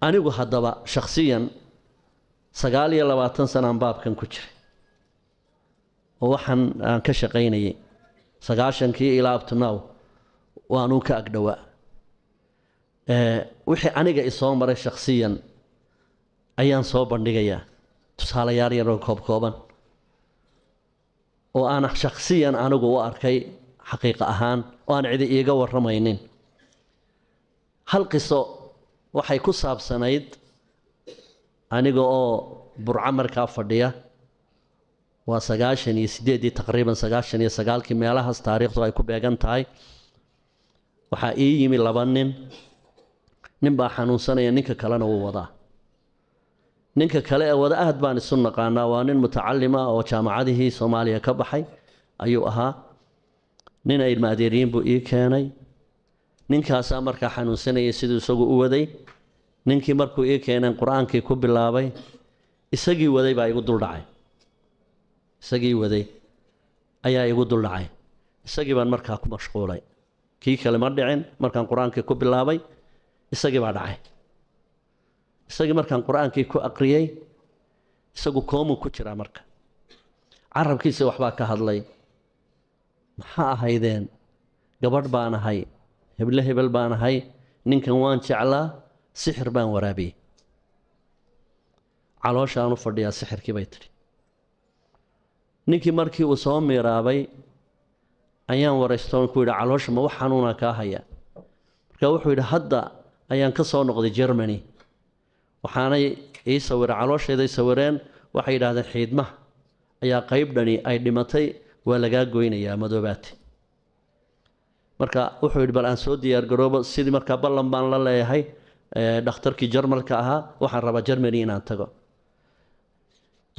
anigu haddaba shakhsiyan sagaal iyo labaatan sanaan baabkan ku jiray oo waxaan aan ka shaqaynayay sagaashankii ilaa abtnow waanuu ka agdhowaa eh, wixii aniga isoo maray shakhsiyan ayaan soo bandhigayaa tusaalayaal yaroo koobkooban oo aan shakhsiyan anigu u arkay xaqiiqa ahaan oo aan cidi iiga warramaynin hal qiso waxay ku saabsanayd aniga oo burco markaa fadhiya waa sagaashan iyo sideeddii taqriiban sagaashan iyo sagaalkii meelahaas taariikhdu ay ku beegan tahay waxaa ii yimi laba nin nin baa xanuunsanaya ninka kalena wuu wadaa ninka kale ee wada aad baan isu naqaanaa waa nin mutacalima ah oo jaamacadihii soomaaliya ka baxay ayuu ahaa nin ay adeeriyiin buu ii keenay ninkaasaa markaa xanuunsanaya siduu isagu u waday ninkii markuu ii keeneen qur-aankii ku bilaabay isagii waday baa igu duldhacay isagii waday ayaa igu duldhacay isagii baan markaa ku mashquulay kii kale ma dhicin markaan qur-aankii ku bilaabay isagii baa dhacay isagii markaan qur-aankii ku aqriyey isagu koomuu ku jiraa marka carabkiisa waxbaa ka hadlay maxaa ahaydeen gabadh baan ahay heble hebel baan ahay ninkan waan jeclaa sixir baan waraabiyey calooshaan fadhiyaa sixirkii bay tidhi ninkii markii uu soo miiraabay ayaan waraystoon ku yidhi caloosha ma wax xanuunaan kaa haya marka wuxuu yidhi hadda ayaan ka soo noqday germany waxaanay ii sawira calooshayday sawireen waxay yidhaahdeen xiidmaha ayaa qayb dhani ay dhimatay waa lagaa goynayaa madoobaati marka wuxuu yidhi bal aan soo diyaargaroobo sidii markaa ballan baan la leeyahay dhakhtarkii jarmalka ahaa waxaan rabaa germany inaan tago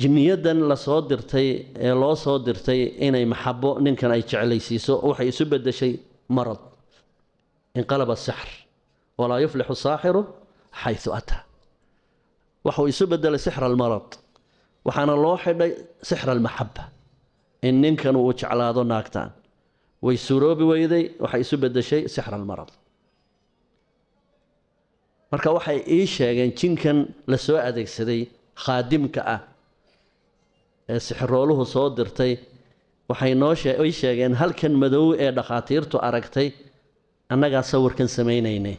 jimiyadan lasoo dirtay ee loo soo dirtay inay maxabo ninkan ay jeclaysiiso waxay isu bedeshay marad inqalaba sixr walaa yuflixu saaxiru xayu ataa waxuu isu bedelay sixr almarad waxaana loo xidhay sixr almaxaba in ninkan uu jeclaado naagtan way suroobi weyday waxay isu bedeshay sixr almarad marka waxay ii sheegeen jinkan la soo adeegsaday khaadimka ah ee sixirooluhu soo dirtay waxay noo ii sheegeen halkan madow ee dhakhaatiirtu aragtay annagaa sawirkan samaynaynay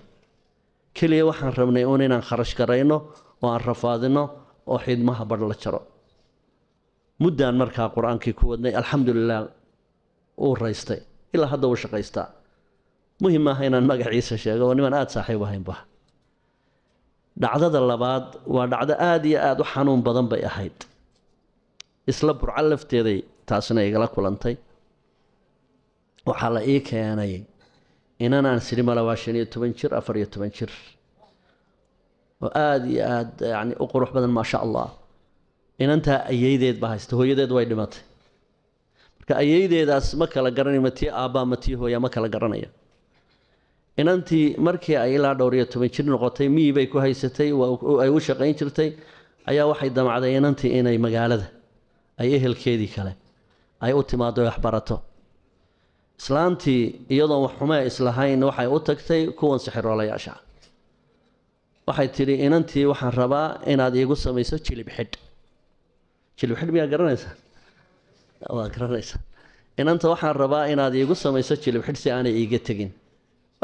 keliya waxaan rabnay un inaan kharash garayno oo aan rafaadino oo xidmaha badh la jaro muddaan markaa qur-aankii ku wadnay alxamdu uu raystay ilaa hadda uu shaqaystaa muhim maaha inaan magaciisa sheego oo niman aada saaxiib ahaynba dhacdada labaad waa dhacdo aada iyo aada u xanuun badan bay ahayd isla burca lafteeday taasina igala kulantay waxaa la ii keenay inan aan sidhi mala waa shan iyo toban jir afar iyo toban jir oo aada iyo aada yani u qurux badan maasha allah inantaa ayeydeed ba haysta hooyadeed way dhimatay ka ayeydeedaas ma kala garanayma tii aabbaa ma tii ma kala garanaya inantii markii ay ilaa dhowr iyo toban jir noqotay miyi bay ku haysatay ay u shaqayn jirtay ayaa waxay damacday inantii inay magaalada ay ehelkeedii kale ay u timaado waxbarato islaantii iyadoon wax islahayn waxay u tagtay kuwan sixiroolayaasha waxay tidhi inantii waxaan rabaa inaad iigu samayso jilib xidh jilib xidh miyaa garanaysaa waa garanaysaa inanta waxaan rabaa inaad iigu samayso jilib si aanay iiga tegin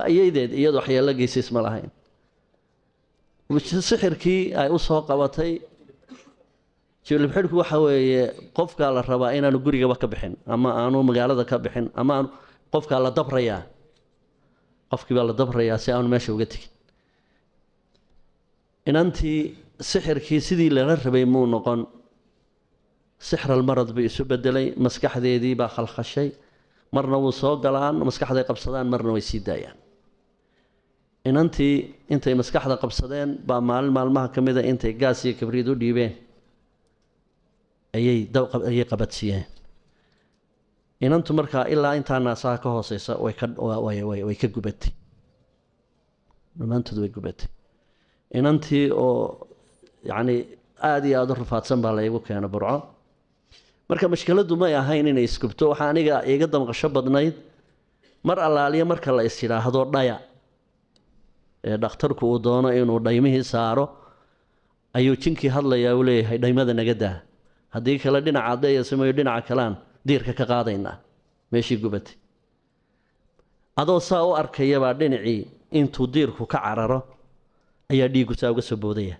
ayaydeed iyadu waxyeello geysiis ma lahayn sixirkii ay u soo qabatay jilib waxa weeye qofkaa la rabaa inaanu gurigaba ka bixin ama aanu magaalada ka bixin ama aanu qofkaa la dabrayaa qofkiibaa la dabrayaa si aanu meesha uga tegin inantii sixirkii sidii lala rabay muu noqon sixral marad bay isu bedelay maskaxdeedii baa khalkhashay marna wuu soo galaan maskaxday qabsadaan marna way sii daayaan inantii intay maskaxda qabsadeen baa maalin maalmaha ka mida intay gaas iyo kabriid u dhiibeen ayayayay qabadsiiyeen inantu markaa ilaa intaa naasaha ka hooseysa way kaway ka gubatay dhammaantood way gubatay inantii oo yacni aada iyo aada u rufaadsan baa laygu keeno burco marka mashkiladu may ahayn inay isgubto waxaa aniga iga damqasho badnayd mar allaaliya marka la is yidhaahdo dhaya ee dhakhtarku uu doono inuu dhaymihii saaro ayuu jinkii hadlayaa uu leeyahay dhaymada naga daa haddii kale dhinaca adeeya sameeyo dhinaca kalean diirka ka qaadaynaa meeshii gubatay adoo saa u arkayabaa dhinacii intuu diirku ka cararo ayaa dhiiggu saa uga soo boodaya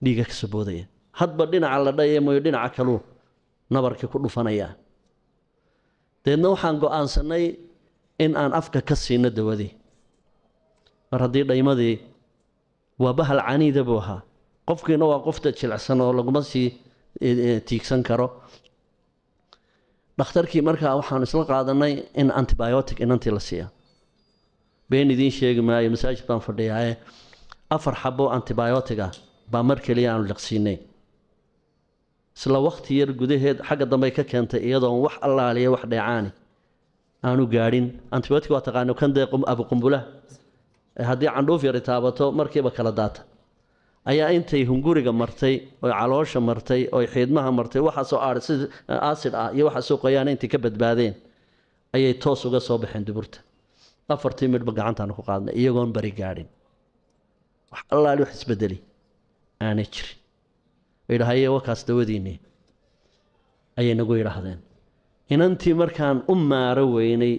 dhiigga ka soo boodaya hadba dhinaca la dhayeemayo dhinaca kaluu nabarkii ku dhufanayaa deedna waxaan go-aansanay in aan afka ka siino dawadi mar haddii dhaymadii waa bahal caniida buu ahaa qofkiina waa qofta jilicsan oo laguma sii e, e, tiigsan karo dhakhtarkii markaa waxaanu isla qaadanay in antibiotic inantii la siiya been idiin sheegi maayo masaajid baan fadhiyaaye afar xabo antibiotic ah baa mar keliya aanu liqsiinay isla wakhti yar gudaheed xagga dambey ka keentay iyadoon wax allaaliya wax dheecaani aanu gaadhin antibiotic waa taqaano kan dee abuqumbulaha eh, haddii candhuuf yari taabato markiiba kala daata ayaa intay hunguriga martay oy caloosha martay oy xiidmaha martay waxaasoo aasid eh, ah iyo waxaasoo qoyaana intay ka badbaadeen ayay toos uga soo baxeen duburta afartii midhba gacantaanu ku qaadnay iyagoon bari gaadhin wax allaali wax isbedeli aanay jirin idhahaye wakaas dawadiinii ayay nagu yidhaahdeen inantii markaan u maaro weynay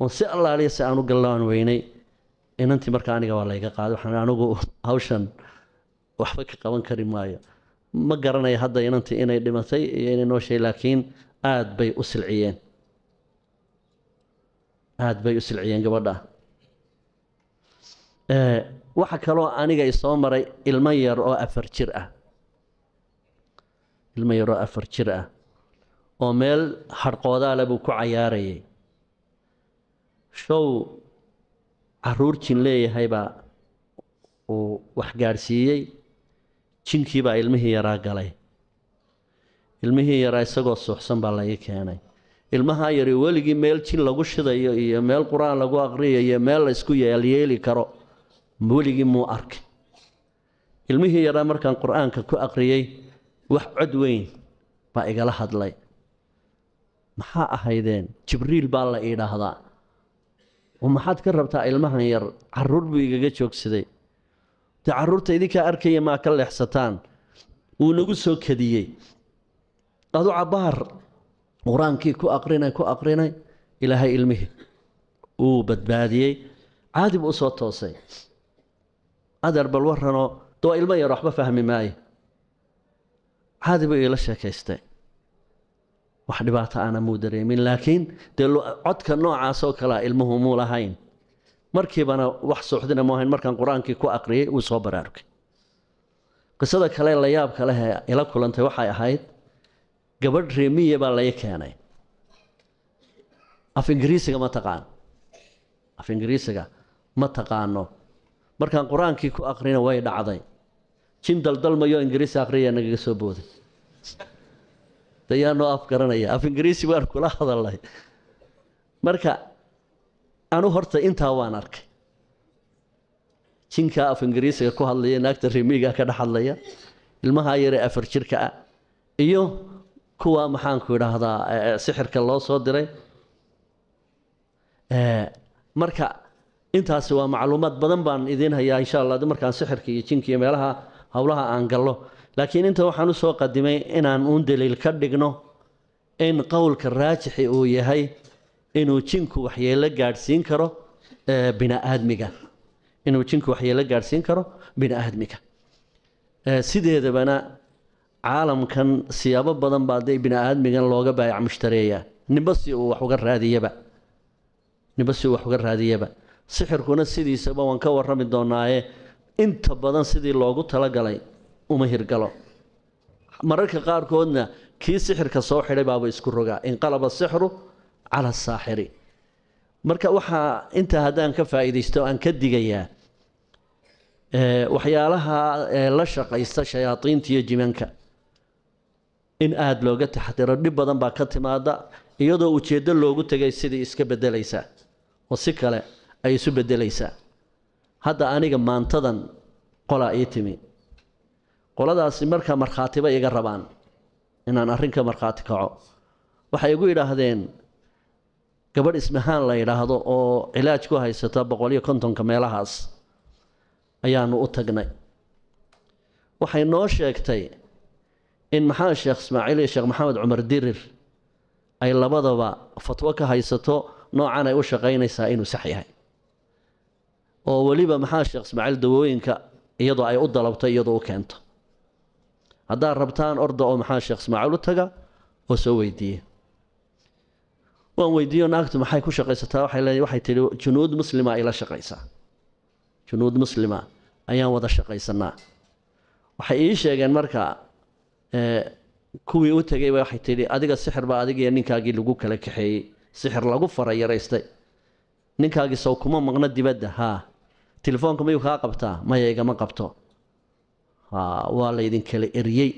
oon si allaaliya si aan u gallaan weynay inantii markaa aniga waa layga qaaday waxaan anigu hawshan waxba ka qaban kari maayo ma garanayo hadda inantii inay dhimatay iyo inay nooshay laakiin aad bay u silciyeen aad bay u silciyeen gabadha eh, waxa kaloo aniga isoo maray ilmo yar oo afar jir ah ilmo yaroo afar jir ah oo meel harqoodaale buu ku cayaarayay show caruur jin leeyahay baa uu waxgaadhsiiyey jinkii baa ilmihii yaraa galay ilmihii yaraa isagoo suuxsan baa laga keenay ilmahaa yari weligii meel jin lagu shidayo iyo meel qur-aan lagu aqriyayo iyo meel laysku yeelyeeli karo weligii muu arkay ilmihii yaraa markaan qur-aanka ku aqriyey wax cod weyn baa igala hadlay maxaa ahaydeen jibriil baa la idhaahdaa oo maxaad ka rabtaa ilmahan yar caruur buu igaga joogsaday de caruurta idinkaa arkaya maa ka leexsataan wuu nagu soo kadiyey adu cabbaar qur-aankii ku aqrinay ku aqrinay ilaahay ilmihii uu badbaadiyey caadi buu usoo toosay adeer bal waranoo dawaa ilma yar waxba fahmi maayo caadi bay iila sheekaysteen wax dhibaato aana muu dareemin laakiin dee codka noocaasoo kalea ilmuhu muu lahayn markiibana wax suuxdina mu ahayn markaan qur-aankii ku aqriyay uu soo baraarugay qisada kale la leh ee ila kulantay waxay ahayd gabadh reemiye baa lai keenay af ingiriisiga ma taqaano af ingiriisiga ma taqaano markaan qur-aankii ku aqrina way dhacday jin daldalmayo ingiriisi aqriya nagaga soo booday dayaanoo af garanaya af ingiriisi waan kula hadalnay marka anu horta intaa waan arkay jinkaa af ingiriisiga ku hadlaya naagta remiiga ka dhex hadlaya ilmahaa yaree afar jirka ah iyo kuwa maxaanku idhaahdaa sixirka loo soo diray marka intaasi waa macluumaad badan baan idiin hayaa insha allah markaan sixirka iyo jinka meelaha howlaha aan gallo laakiin inta waxaan usoo qadimay inaan uun daliil ka dhigno in qowlka raajixi uu yahay inuu jinku waxyeelo eh, gaadhsiin karo biniaadmiga inuu jinku waxyeelo gaadhsiin karo biniaadmiga sideedabana caalamkan siyaabo badan baa day biniaadmigan looga baayac mushtareeyaa nimba si uu wax uga raadiyaba nimba si uu wax uga raadiyaba sixirkuna sidiisaba waan ka warrami doonaaye inta badan sidii loogu talagalay uma hirgalo mararka qaarkoodna kii sixirka soo xidhay baaba isku rogaa inqalaba asixru cala asaaxiri marka waxaa intaa haddaan ka faa'iidaysto aan ka digayaa waxyaalaha la shaqaysta shayaadiinta iyo jimanka in aada looga taxdiro dhib badan baa ka timaada iyadoo ujeeddo loogu tegay sidii iska beddelaysaa oo si kale ay isu beddelaysaa hadda aniga maantadan qolaa ii timi qoladaasi markaa markhaatiba iga rabaan inaan arrinka markhaati kaco waxay igu yidhaahdeen gabadh ismahaan la yidhaahdo oo cilaaj ku haysata boqol iyo kontonka meelahaas ayaanu u tagnay waxay noo sheegtay in maxaa sheekh ismaaciil iyo sheekh maxamed cumar dirir ay labadaba fatwo ka haysato noocaan ay u shaqaynaysaa inuu sax yahay oo weliba maxaa sheekh ismaaciil dawooyinka iyadoo ay u dalabto iyadoo u keento haddaad rabtaan orda oo maxaa sheekh ismaaciil u taga oo soo weydiiye waan weydiiyo naagtu maxay ku shaqaysataa waxay leedahay waxay tidhi junuud muslima ila shaqaysaa junuud muslima ayaan wada shaqaysanaa waxay ii sheegeen marka kuwii u tegayba waxay tidhi adiga sixir baa adigiiyo ninkaagii lagu kala kaxeeyey sixir lagu fara yaraystay ninkaagii sow kuma maqno dibadda haa telefoonka mayuu kaa qabtaa maya igama qabto waa laydin kala eriyey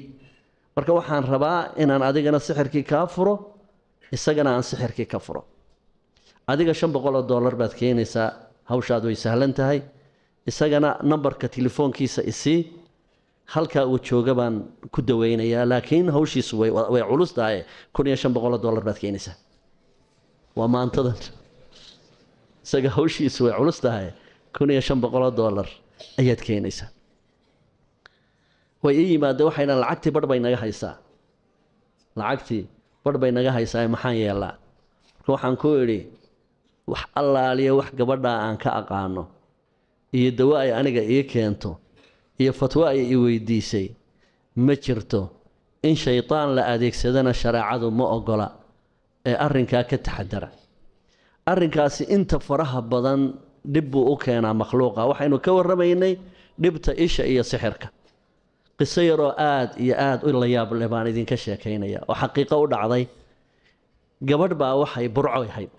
marka waxaan rabaa inaan adigana sixirkii kaa furo isagana aan sixirkii ka furo adiga shan boqoloo doolar baad keenaysaa hawshaad way sahlan tahay isagana nambarka telefoonkiisa isii halkaa uu jooga baan ku daweynayaa laakiin hawshiisu way culus tahay kun iyo shan boqoloo dollar baad keenaysaa waa maantadan isaga hawshiisu way culus tahay kun iyo shan boqoloo dollar ayaad keenaysaa way ii yimaadeen waxayna lacagtii barh bay naga haysaa lacagtii barh bay naga haysaa maxaan yeelaa marka waxaan ku idhi wax allaaliya wax gabadhaa aan ka aqaano iyo dawo ay aniga ii keento iyo fatwo ay i weydiisay ma jirto in shaydaan la adeegsadana shareecadu ma ogola ee arrinkaa ka taxadara arrinkaasi inta faraha badan dhib buu u keenaa makhluuqa waxaynu ka warramaynay dhibta isha iyo sixirka qiso yaroo aada iyo aada u la yaab baan idinka sheekaynaya oo xaqiiqo u dhacday gabadh baa waxay burcoy hayd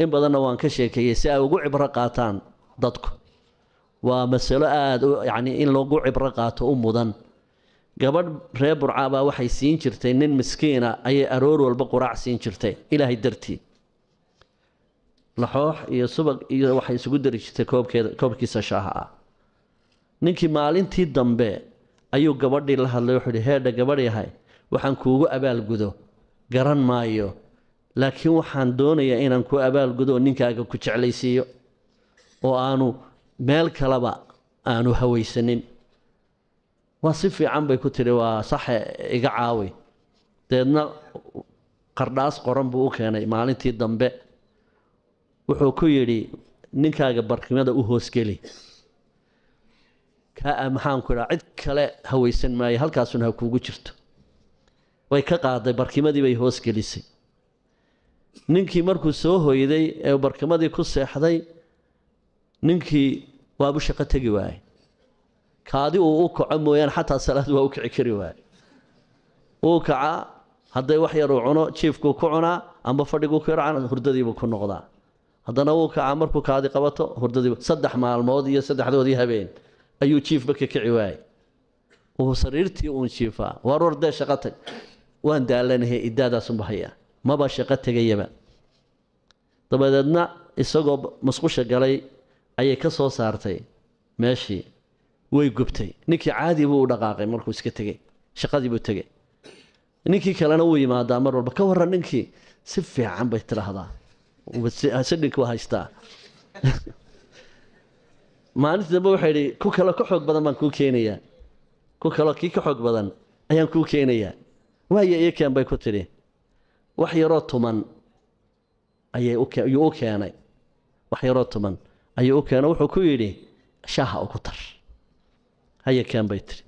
in badanna waan ka sheekeeyey si ay ugu cibro qaataan dadku waa masalo aada u in lagu cibro qaato u mudan gabadh reer burcaabaa waxay siin jirtay nin miskiina ayay aroor walba quraac siin jirtay ilaahay dartii laxoox iyo subag iyo waxay isugu dari jirtay koobkeeda koobkiisa shaaha ah ninkii maalintii dambe ayuu gabadhii la hadlay wuxuu ihi heedha gabadh yahay waxaan kuugu abaalgudo garan maayo laakiin waxaan doonayaa inaan ku abaalgudo ninkaaga ku jeclaysiiyo oo aanu meel kaleba aanu haweysanin waa si fiican bay ku tidhi waa saxe iga caawi deedna qardhaas qoran buu u keenay maalintii dambe wuxuu ku yidhi ninkaaga barkimada u hoosgeli maxaanku idhaa cid kale hawaysan maayo halkaasun ha kuugu jirto way ka qaaday barkimadii bay hoos gelisay ninkii markuu soo hoyday ee barkimadii ku seexday ninkii waabu shaqo tegi waaye kaadi uu u kaco mooyaane xataa salaad waa u kici kari waaye uu kaca hadday wax yar cuno jiifkuu ku cunaa amba fadhiguu ku yarcan hurdadiibuu ku noqdaa haddana uu kaca markuu kaadi qabato hurdadiibu saddex maalmood iyo saddexdoodii habeen ayuu jiifba ka kici waayay wuu sariirtii uun jiifaa waar war dee shaqo tag waan daalanahay iddaadaasunba hayaa maba shaqo tegayaba dabadeedna isagoo masqusha galay ayay ka soo saartay meeshii way gubtay ninkii caadii buu u dhaqaaqay markuu iska tegay shaqadii buu tegay ninkii kalena wuu yimaadaa mar walba ka warran ninkii si fiican bay tidhaahdaa sadhinki waa haystaa maalintii dambe waxaa idhi ku kaloo ka xoog badan baan kuu keenayaa ku kaloo kii ka xoog badan ayaan kuu keenayaa waaya iyakan bay ku tidhi wax yaroo tuman ayayuu u keenay wax yaroo tuman ayuu u keenay wuxuu ku yidhi shaaha ugu tar hayakan bay tidhi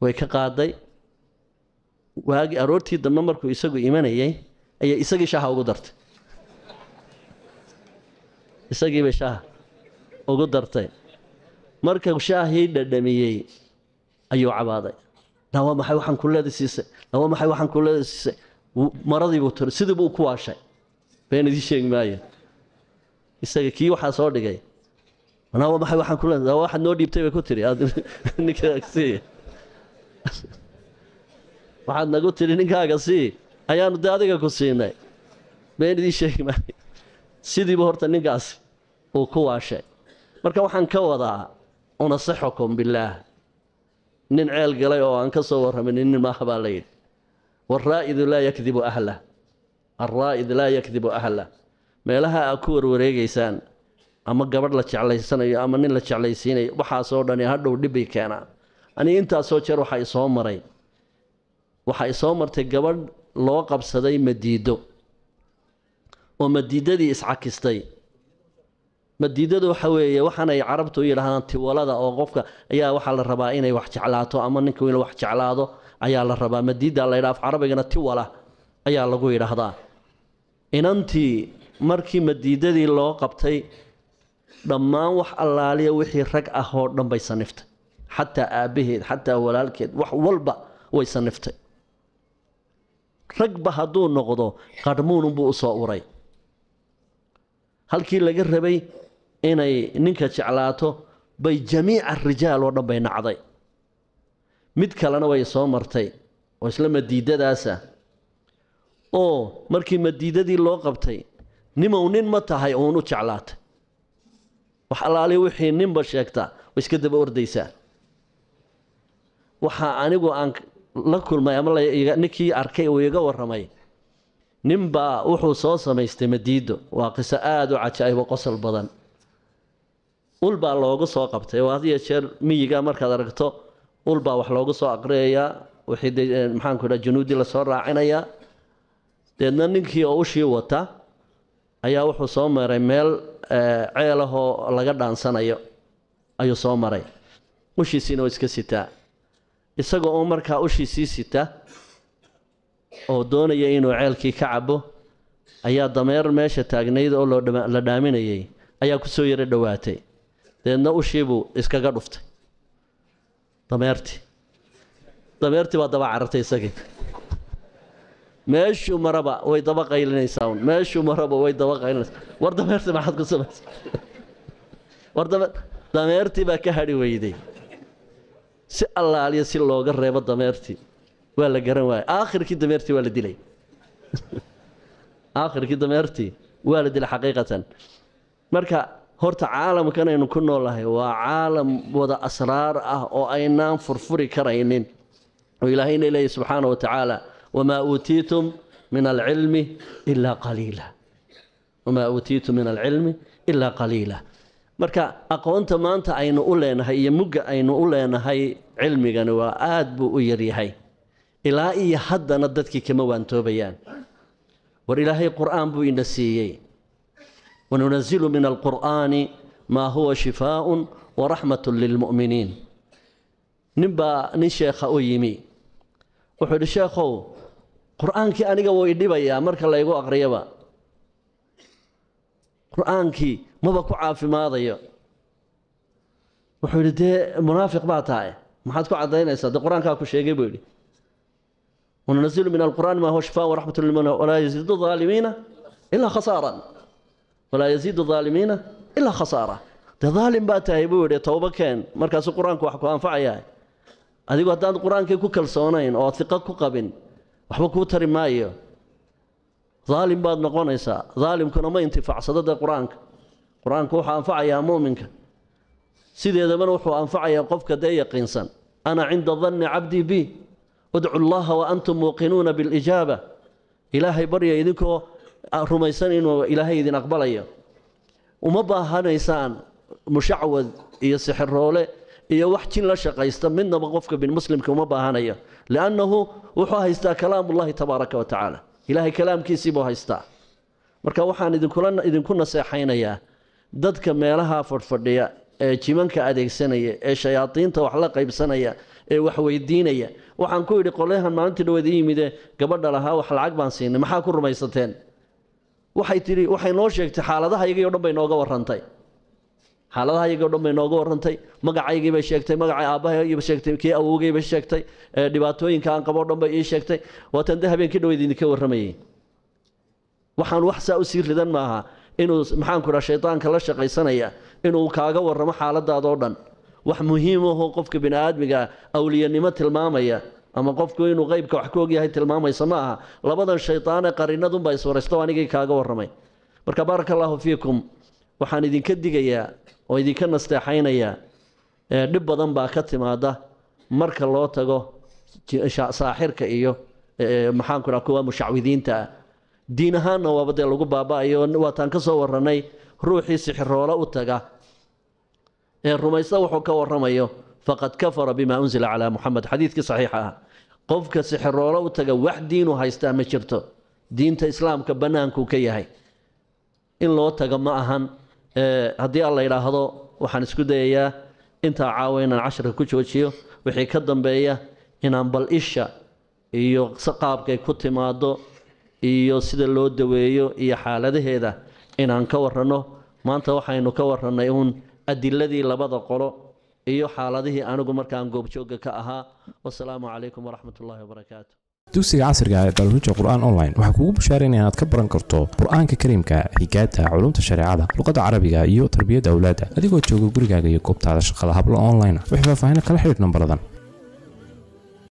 way ka qaaday waagii aroortii dambe markuu isagu imanayay ayay isagii shaaha ugu dartay isagii shaaha ugu dartay marka shaahii dhadhamiyey ayuu cabaaday na waa maxay waxaan kuleeda siisay na maxay waxaan kuleeda siisay maradiibuu tir sidiibuu ku waashay been idii sheegi maayo isaga kii waxaa soo dhigay na maxay waxaan kuleeda waa waxaad noo dhiibtay bay ku tiri ninkaaga sii waxaad nagu tiri ninkaaga sii ayaanu dee adiga ku siinay been idii sheegi maayo sidiibuu horta ninkaasi uu ku waashay marka waxaan ka wadaa unasixukum billaah nin ceel galay oo aan ka soo warramin nin maaha baa la yidhi waalraa'idu laa yakdibu ahlah alraa'id laa yakdibu ahlah meelaha aad ku warwareegaysaan ama gabadh la jeclaysanayo ama nin la jeclaysiinayo waxaasoo dhani hadhow dhibbay keenaa ani intaasoo jeer waxaa isoo maray waxaa isoo martay gabadh loo qabsaday madiido oo madiidadii iscakistay madiidada waxa weeye waxaan ay carabtu yidhaahdaan tiwalada oo qofka ayaa waxaa la rabaa inay wax jeclaato ama ninka in wax jeclaado ayaa la rabaa madiida la yidhaha af carabigana tiwala ayaa lagu yidhaahdaa inantii markii madiidadii loo qabtay dhammaan wax allaaliya wixii rag ah oo dhan bay saniftay xataa aabbaheed xataa walaalkeed wax walba way saniftay ragba hadduu noqdo qarmuununbuu usoo uray halkii laga rabay inay ninka jeclaato bay jamiica rijaal oo dhan bay nacday mid kalena way soo martay oo isla madiidadaasa oo markii madiidadii loo qabtay nimow nin ma tahay uunu jeclaatay wax allaali wixii ninba sheegtaa way iska daba ordaysaa waxaa anigu aan la kulmay ama ninkii arkay uu iga warramay ninbaa wuxuu soo samaystay madiido waa qiso aada u cajaa'ibo qosol badan ul baa loogu soo qabtay oo had iyo jeer miyiga markaad aragto ulbaa wax loogu soo aqriyayaa wixii eh, maxaanku idhaha junuudii lasoo raacinayaa deedna ninkii oo ushii wata ayaa wuxuu soo maray meel eh, ceelahoo laga dhaansanayo ayuu soo maray ushiisiina waa iska sitaa isagoo uun markaa ushiisii sita oo doonaya inuu ceelkii ka cabo ayaa dameer meesha taagnayd oo loo la dhaaminayay ayaa ku soo yaro dhowaatay deedna ushiibuu iskaga dhuftay dameertii dameertii baa daba carartay isagii meeshuu maraba way daba qaylinaysaa un meeshuu maraba way daba qaylinaysaa war dameertii maxaad ku samaysa war dameertii baa ka hadhi weyday si allaaliya si looga reebo dameertii waa la garan waaya aakhirkii dameertii waa la dilay aakhirkii dameertii waa la dilay xaqiiqatan marka horta caalamkan aynu ku noolahay waa caalam wada asraar ah oo aynaan furfuri karaynin oo ilaahayna leeyahy subxaana wa tacaala wamaa uutiitum min alcilmi ilaa qaliila wamaa uutiitum min alcilmi ilaa qaliila marka aqoonta maanta aynu u leenahay iyo mugga aynu u leenahay cilmigani waa aada buu u yaryahay ilaa iyo haddana dadkii kama waantoobayaan war ilaahay qur-aan buu ina siiyey وننزل من القرآن ما هو شفاء ورحمة للمؤمنين نبا نشيخ أيمي وحد الشيخو qur-aankii aniga wuu idhibayaa marka laygu aqriyaba qur-aankii maba ku caafimaadayo wuxuu yidhi dee munaafiq baa tahay maxaad ku caddaynaysaa dee qur-aankaa ku sheegay buu yidhi wanunasilu min alqur'aani maa huwa shifaa waraxmatu lilmu'miniin walaa yaziidu aalimiina ilaa khasaaran walaa yaziidu aalimiina ilaa khasaara dee aalim baa tahay buu yidhi towbakeen markaasu qur-aanku wax ku anfacayahay adigu haddaad qur-aankii ku kalsoonayn oo iqa ku qabin waxba kuu tari maayo aalim baad noqonaysaa aalimkuna ma intifacsado dee qur-aanka qur-aanku wuxuu anfacayaa muuminka sideedabana wuxuu anfacayaa qofka dee yaqiinsan ana cinda danni cabdii bi udcu llaaha wa antum muuqinuuna bilijaaba ilaahay barya idinkoo rumaysan inuu ilaahay idin aqbalayo uma baahanaysaan mushacwad iyo sixiroole iyo wax jin la shaqaysta midnaba qofka binmuslimka uma baahanayo liannahu wuxuu haystaa kalaamullahi tabaaraka wa tacaala ilaahay kalaamkiisii haystaa marka waxaan idinkula idinku naseexaynayaa dadka meelaha fadhfadhiya ee jimanka adeegsanaya ee shayaadiinta wax la qaybsanaya ee wax weydiinaya waxaan ku yidhi qolyahan maalintii dhaweed i yimide gabadha lahaa wax lacag baan siinay maxaa ku rumaysateen waxay tihi waxay noo sheegtay xaaladahaygiio dhan bay nooga warantay xaaladahayagio dhan bay nooga warantay magacaygii bay sheegtay magacay aabbahay sheegtay kii awowgay sheegtay dhibaatooyinka aan qaboo dhan bay ii sheegtay waatan de habeenkii dhaweyd idinka warramayay waxaan wax saa u sii ridan maaha inuu maxaanku idhaa shaydaanka la shaqaysanaya inuu kaaga warramo xaaladaadoo dhan wax muhiim ahoo qofka bini aadmiga awliyanimo tilmaamaya ama qofku inuu qeybka wax ka ogyahay tilmaamaysa ma aha labadan shaydaane qarinadunbaa iswaraysto anigii kaaga warramay marka baaraka allaahu fiikum waxaan idinka digayaa oo idinka nasteexaynayaa dhib badan baa ka timaada marka loo tago saaxirka iyo maxaanku raa kuwa mushacwidiinta ah diin ahaanna waaba dee lagu baaba waataan ka soo warranay ruuxii sixiroolo u taga ee rumaysta wuxuu ka warramayo faqad kafara bimaa unsila calaa muxamed xadiidkii saxiixa ah qofka sixiroolo u taga wax diinu haystaa ma jirto diinta islaamka bannaankuu ka yahay in loo taga ma ahan haddii aan la yidhaahdo waxaan isku dayayaa intaa caawa inaan casharka ku joojiyo wixii ka dambeeya inaan bal isha iyo qaabkay ku timaado iyo sida loo daweeyo iyo xaaladaheeda inaan ka waranno maanta waxaynu ka warannay uun adiladii labada qolo iyo xaaladihii anigu markaan goobjooga ka ahaa wasalaamu calaykum waraxmat ullahi wabarakaatu dugsiga casriga ah ee barnaamijka qur-aan online waxaa kugu bushaaraynaya inaad ka baran karto qur-aanka kariimka higaadta culumta shareecada luqadda carabiga iyo tarbiyadda awlaadda adigoo jooga gurigaaga iyo goobtaada shaqada hablo online ah. wix faahfaahina kala xidhiir nambardan